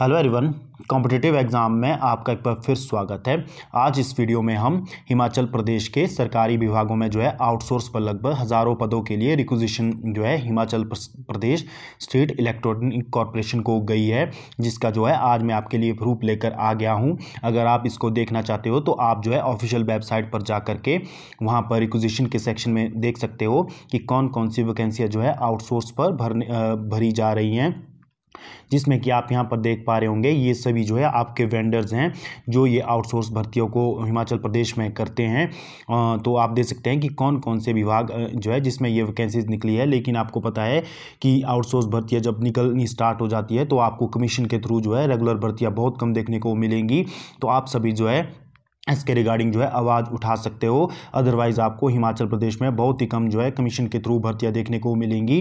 hello everyone competitive exam में आपका एक बार फिर स्वागत है आज इस वीडियो में हम हिमाचल प्रदेश के सरकारी विभागों में जो है आउटसोर्स पर लगभग हज़ारों पदों के लिए रिक्विजिशन जो है Himachal Pradesh state electronic corporation को गई है जिसका जो है आज मैं आपके लिए प्रूफ लेकर आ गया हूँ अगर आप इसको देखना चाहते हो तो आप जो है ऑफिशियल वेबसाइट पर जा के वहाँ पर रिक्विजिशन के सेक्शन में देख सकते हो कि कौन कौन सी वैकेंसियाँ जो है आउटसोर्स पर भरने भरी जा रही हैं जिसमें कि आप यहाँ पर देख पा रहे होंगे ये सभी जो है आपके वेंडर्स हैं जो ये आउटसोर्स भर्तियों को हिमाचल प्रदेश में करते हैं तो आप देख सकते हैं कि कौन कौन से विभाग जो है जिसमें ये वैकेंसीज निकली है लेकिन आपको पता है कि आउटसोर्स भर्तियाँ जब निकलनी स्टार्ट हो जाती है तो आपको कमीशन के थ्रू जो है रेगुलर भर्तियाँ बहुत कम देखने को मिलेंगी तो आप सभी जो है इसके रिगार्डिंग जो है आवाज़ उठा सकते हो अदरवाइज़ आपको हिमाचल प्रदेश में बहुत ही कम जो है कमीशन के थ्रू भर्तियाँ देखने को मिलेंगी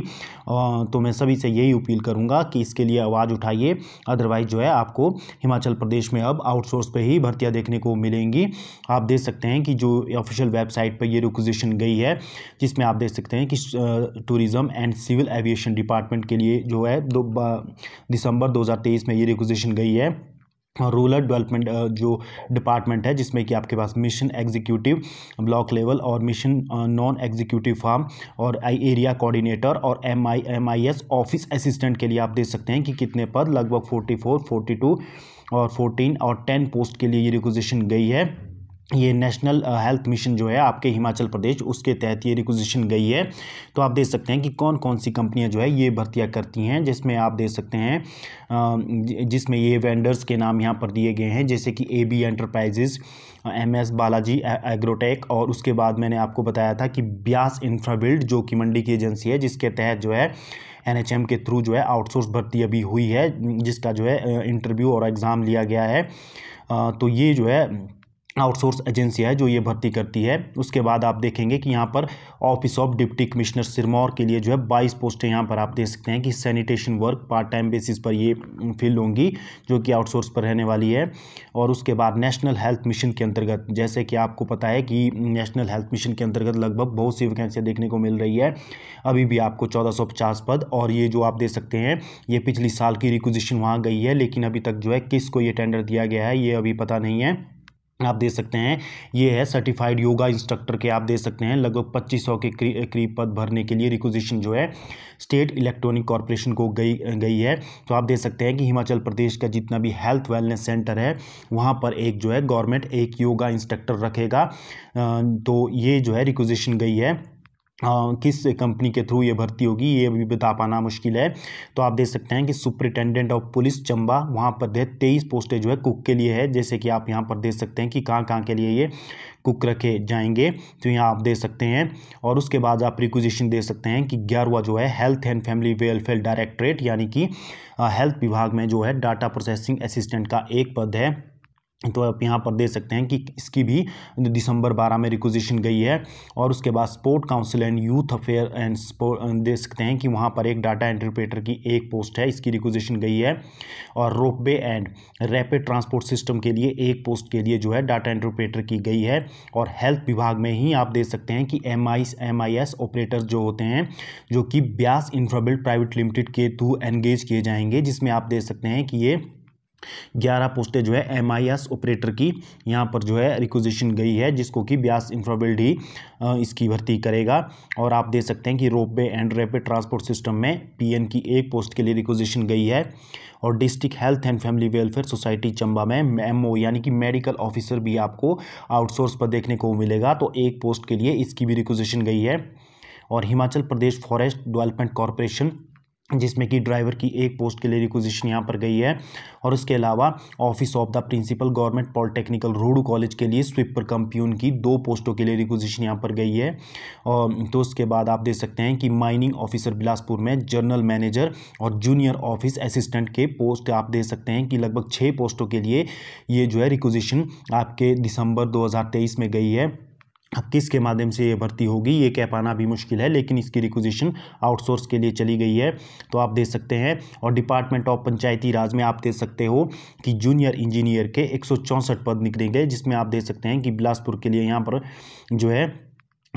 तो मैं सभी से यही अपील करूँगा कि इसके लिए आवाज़ उठाइए अदरवाइज़ जो है आपको हिमाचल प्रदेश में अब आउटसोर्स पे ही भर्तियाँ देखने को मिलेंगी आप देख सकते हैं कि जो ऑफिशियल वेबसाइट पर ये रिक्वजिशन गई है जिसमें आप देख सकते हैं कि tourism and civil aviation department के लिए जो है दो दिसंबर दो में ये रिक्वजिशन गई है रूरल डेवलपमेंट जो डिपार्टमेंट है जिसमें कि आपके पास मिशन एग्जीक्यूटिव ब्लॉक लेवल और मिशन नॉन एग्जीक्यूटिव फार्म और आई एरिया कोऑर्डिनेटर और M I M I S office assistant के लिए आप देख सकते हैं कि कितने पद लगभग फोर्टी फोर फोर्टी टू और फोर्टीन और टेन पोस्ट के लिए ये रिक्वजिशन गई है ये नेशनल हेल्थ मिशन जो है आपके हिमाचल प्रदेश उसके तहत ये रिक्वजिशन गई है तो आप देख सकते हैं कि कौन कौन सी कंपनियां जो है ये भर्तियां करती हैं जिसमें आप देख सकते हैं जिसमें ये वेंडर्स के नाम यहाँ पर दिए गए हैं जैसे कि A B enterprises M S Balaji agrotech और उसके बाद मैंने आपको बताया था कि ब्यास इंफ्राबिल्ड जो कि मंडी की एजेंसी है जिसके तहत जो है एन के थ्रू जो है आउटसोर्स भर्ती अभी हुई है जिसका जो है इंटरव्यू और एग्ज़ाम लिया गया है तो ये जो है आउटसोर्स एजेंसी है जो ये भर्ती करती है उसके बाद आप देखेंगे कि यहाँ पर office of deputy commissioner Sirmaur के लिए जो है बाईस पोस्टें यहाँ पर आप देख सकते हैं कि sanitation work part time basis पर ये फिल होंगी जो कि आउटसोर्स पर रहने वाली है और उसके बाद नेशनल हेल्थ मिशन के अंतर्गत जैसे कि आपको पता है कि नेशनल हेल्थ मिशन के अंतर्गत लगभग बहुत सी वैकेंसियाँ देखने को मिल रही है अभी भी आपको चौदह पद और ये जो आप दे सकते हैं ये पिछली साल की रिक्वजिशन वहाँ गई है लेकिन अभी तक जो है किस को ये टेंडर दिया गया है ये अभी पता नहीं है आप दे सकते हैं ये है सर्टिफाइड योगा इंस्ट्रक्टर के आप दे सकते हैं लगभग पच्चीस सौ के करीब पद भरने के लिए रिक्वजिशन जो है स्टेट इलेक्ट्रॉनिक कॉरपोरेशन को गई गई है तो आप देख सकते हैं कि हिमाचल प्रदेश का जितना भी हेल्थ वेलनेस सेंटर है वहाँ पर एक जो है गवर्नमेंट एक योगा इंस्ट्रक्टर रखेगा तो ये जो है रिक्वजिशन गई है किस कंपनी के थ्रू ये भर्ती होगी ये भी बता पाना मुश्किल है तो आप देख सकते हैं कि सुपरिटेंडेंट ऑफ पुलिस चंबा वहाँ पर दे तेईस पोस्टें जो है कुक के लिए है जैसे कि आप यहाँ पर देख सकते हैं कि कहाँ कहाँ के लिए ये कुक रखे जाएंगे तो यहाँ आप दे सकते हैं और उसके बाद आप रिक्विजिशन दे सकते हैं कि ग्यारहवा जो है health and family welfare directorate यानी कि हेल्थ विभाग में जो है डाटा प्रोसेसिंग असिस्टेंट का एक पद है तो आप यहाँ पर दे सकते हैं कि इसकी भी दिसंबर बारह में रिक्वजिशन गई है और उसके बाद sport council and youth affair and sport दे सकते हैं कि वहाँ पर एक डाटा इंटरप्रेटर की एक पोस्ट है इसकी रिक्वजिशन गई है और ropeway and rapid transport system के लिए एक पोस्ट के लिए जो है डाटा इंटरप्रेटर की गई है और हेल्थ विभाग में ही आप देख सकते हैं कि M I M I S operator जो होते हैं जो कि ब्यास इंफ्राबिल्ड प्राइवेट लिमिटेड के थ्रू एंगेज किए जाएंगे जिसमें आप देख सकते हैं कि ये ग्यारह पोस्टें जो है एम ऑपरेटर की यहाँ पर जो है रिक्वजिशन गई है जिसको कि ब्यास इंफ्राबिल्ड ही इसकी भर्ती करेगा और आप देख सकते हैं कि ropeway and rapid transport system में पीएन की एक पोस्ट के लिए रिक्वजिशन गई है और district health and family welfare society Chamba में ओ यानी कि मेडिकल ऑफिसर भी आपको आउटसोर्स पर देखने को मिलेगा तो एक पोस्ट के लिए इसकी भी रिक्वजिशन गई है और Himachal Pradesh forest development corporation जिसमें कि ड्राइवर की एक पोस्ट के लिए रिक्वजिशन यहाँ पर गई है और उसके अलावा office of the principal government polytechnical Rodu college के लिए स्विपर कंप्यून की दो पोस्टों के लिए रिक्वजिशन यहाँ पर गई है और तो उसके बाद आप देख सकते हैं कि माइनिंग ऑफिसर बिलासपुर में जनरल मैनेजर और जूनियर ऑफिस असिस्टेंट के पोस्ट आप देख सकते हैं कि लगभग छः पोस्टों के लिए ये जो है रिक्वजिशन आपके दिसंबर दो में गई है किस के माध्यम से ये भर्ती होगी ये कह पाना भी मुश्किल है लेकिन इसकी रिक्वजिशन आउटसोर्स के लिए चली गई है तो आप दे सकते हैं और डिपार्टमेंट ऑफ पंचायती राज में आप दे सकते हो कि जूनियर इंजीनियर के एक पद निकलेंगे जिसमें आप दे सकते हैं कि बिलासपुर के लिए यहाँ पर जो है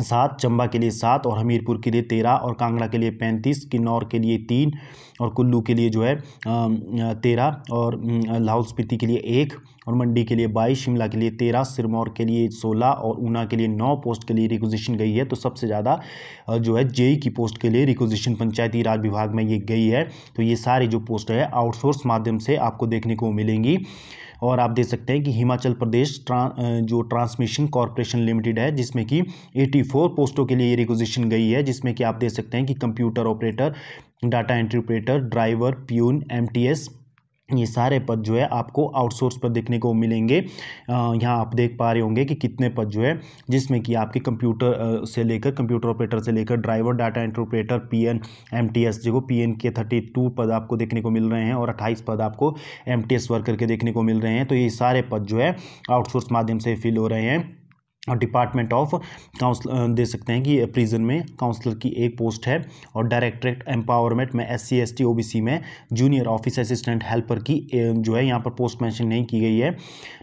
सात चंबा के लिए सात और हमीरपुर के लिए तेरह और कांगड़ा के लिए पैंतीस किन्नौर के लिए तीन और कुल्लू के लिए जो है तेरह और लाहौल स्पीति के लिए एक और मंडी के लिए बाईस शिमला के लिए तेरह सिरमौर के लिए सोलह और ऊना के लिए नौ पोस्ट के लिए रिक्वजिशन गई है तो सबसे ज़्यादा जो है जेई की पोस्ट के लिए रिक्वजिशन पंचायती राज विभाग में ये गई है तो ये सारी जो पोस्ट है आउटसोर्स माध्यम से आपको देखने को मिलेंगी और आप देख सकते हैं कि हिमाचल प्रदेश ट्रां जो ट्रांसमिशन कॉरपोरेशन लिमिटेड है जिसमें कि 84 पोस्टों के लिए ये रिक्वजिशन गई है जिसमें कि आप देख सकते हैं कि computer operator data entry operator driver peon MTS ये सारे पद जो है आपको आउटसोर्स पर देखने को मिलेंगे यहाँ आप देख पा रहे होंगे कि कितने पद जो है जिसमें कि आपके कंप्यूटर से लेकर कंप्यूटर ऑपरेटर से लेकर driver data interpreter P N M T S जो पी एन के थर्टी टू पद आपको देखने को मिल रहे हैं और अट्ठाईस पद आपको एम टी एस वर्कर के देखने को मिल रहे हैं तो ये सारे पद जो है आउटसोर्स माध्यम से फिल हो रहे हैं और डिपार्टमेंट ऑफ काउंसल दे सकते हैं कि प्रिजन में काउंसलर की एक पोस्ट है और डायरेक्टरेट एम्पावरमेंट में S C S T O B C में जूनियर ऑफिस असिस्टेंट हेल्पर की जो है यहाँ पर पोस्ट मेंशन नहीं की गई है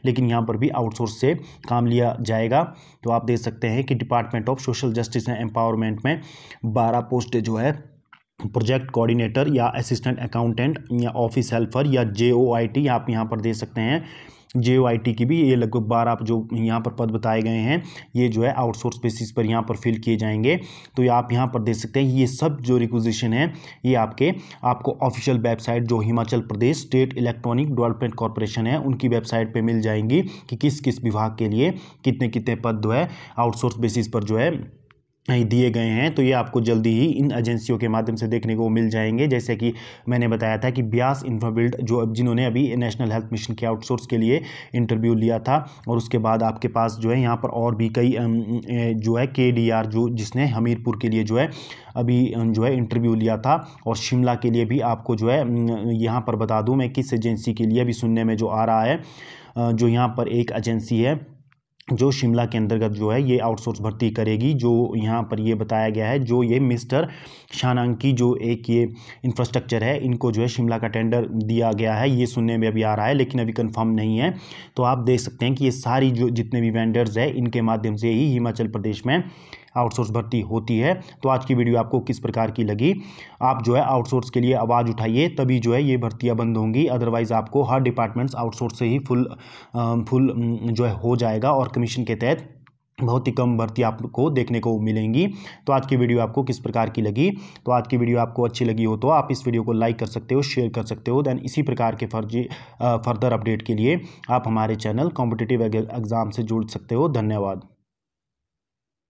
लेकिन यहाँ पर भी आउटसोर्स से काम लिया जाएगा तो आप देख सकते हैं कि department of social justice and empowerment में बारह पोस्ट जो है प्रोजेक्ट कोऑर्डिनेटर या असिस्टेंट अकाउंटेंट या ऑफिस हेल्पर या जे ओ आई टी आप यहाँ पर दे सकते हैं जे की भी ये लगभग बार आप जो यहाँ पर पद बताए गए हैं ये जो है आउटसोर्स बेसिस पर यहाँ पर फिल किए जाएंगे तो ये आप यहाँ पर देख सकते हैं ये सब जो रिक्वजेशन है ये आपके आपको ऑफिशियल वेबसाइट जो Himachal Pradesh state electronic development corporation है उनकी वेबसाइट पर मिल जाएंगी कि किस किस विभाग के लिए कितने कितने पद जो है आउटसोर्स बेसिस पर जो है दिए गए हैं तो ये आपको जल्दी ही इन एजेंसियों के माध्यम से देखने को मिल जाएंगे जैसे कि मैंने बताया था कि ब्यास इन्फोबिल्ड जो जिन्होंने अभी नेशनल हेल्थ मिशन के आउटसोर्स के लिए इंटरव्यू लिया था और उसके बाद आपके पास जो है यहाँ पर और भी कई जो है के डी आर जो जिसने हमीरपुर के लिए जो है अभी जो है इंटरव्यू लिया था और शिमला के लिए भी आपको जो है यहाँ पर बता दूँ मैं किस एजेंसी के लिए अभी सुनने में जो आ रहा है जो यहाँ पर एक एजेंसी है जो शिमला के अंतर्गत जो है ये आउटसोर्स भर्ती करेगी जो यहाँ पर ये बताया गया है जो ये मिस्टर शानांकी की जो एक ये इंफ्रास्ट्रक्चर है इनको जो है शिमला का टेंडर दिया गया है ये सुनने में अभी आ रहा है लेकिन अभी कंफर्म नहीं है तो आप देख सकते हैं कि ये सारी जो जितने भी वेंडर्स है इनके माध्यम से ही हिमाचल प्रदेश में आउटसोर्स भर्ती होती है तो आज की वीडियो आपको किस प्रकार की लगी आप जो है आउटसोर्स के लिए आवाज़ उठाइए तभी जो है ये भर्तियाँ बंद होंगी अदरवाइज़ आपको हर डिपार्टमेंट्स आउटसोर्स से ही फुल फुल जो है हो जाएगा और कमीशन के तहत बहुत ही कम भर्ती आपको देखने को मिलेंगी तो आज की वीडियो आपको किस प्रकार की लगी तो आज की वीडियो आपको अच्छी लगी हो तो आप इस वीडियो को लाइक कर सकते हो शेयर कर सकते हो दैन इसी प्रकार के फर्जी फर्दर अपडेट के लिए आप हमारे चैनल कॉम्पिटिटिव एग्ज़ाम से जुड़ सकते हो धन्यवाद